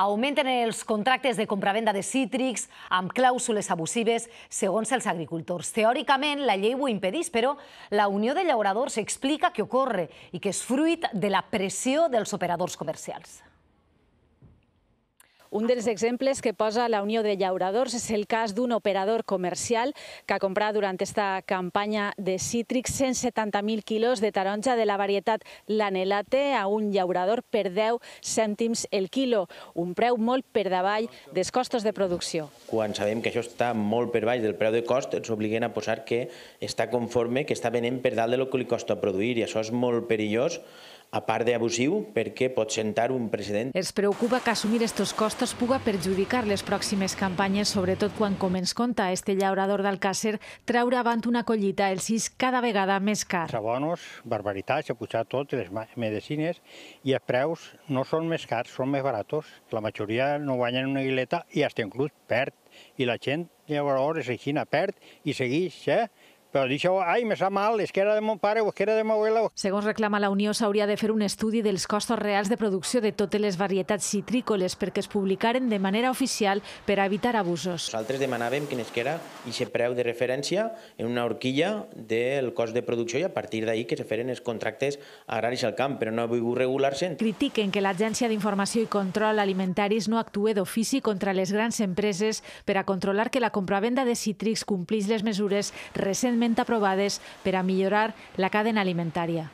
Augmenten els contractes de compra-venda de cítrics amb clàusules abusives segons els agricultors. Teòricament, la llei ho impedís, però la Unió de Llauradors explica què ocorre i que és fruit de la pressió dels operadors comercials. Un dels exemples que posa la Unió de Llauradors és el cas d'un operador comercial que ha comprat durant aquesta campanya de cítrics 170.000 quilos de taronja de la varietat l'anelate a un llaurador per 10 cèntims el quilo, un preu molt per davall dels costos de producció. Quan sabem que això està molt per baix del preu de cost, ens obliguen a posar que està conforme, que està venent per dalt del que li costa produir, i això és molt perillós a part d'abusiu, perquè pot sentar un president. Es preocupa que assumir estos costos puga perjudicar les pròximes campanyes, sobretot quan, com ens conta este llaurador d'Alcàsser, traure avant una collita el sis cada vegada més car. abonos, barbaritats, s'ha pujat tot, les medicines, i els preus no són més cars, són més baratos. La majoria no guanyen una guileta i i tot perd. I la gent llavors és aixina, perd i segueix, eh? Però això, oh, ai, me sap mal, és que era de mon pare o és que era de ma abuela. Segons reclama la Unió, s'hauria de fer un estudi dels costos reals de producció de totes les varietats citrícoles perquè es publicaren de manera oficial per a evitar abusos. Nosaltres demanàvem quin es que era i se preu de referència en una horquilla del cost de producció i a partir d'ahir que se feren els contractes agraris al camp, però no ha volgut regular-se. Critiquen que l'Agència d'Informació i Control Alimentaris no actue d'ofici contra les grans empreses per a controlar que la compravenda de cítrics complís les mesures recentment aprobadas para mejorar la cadena alimentaria.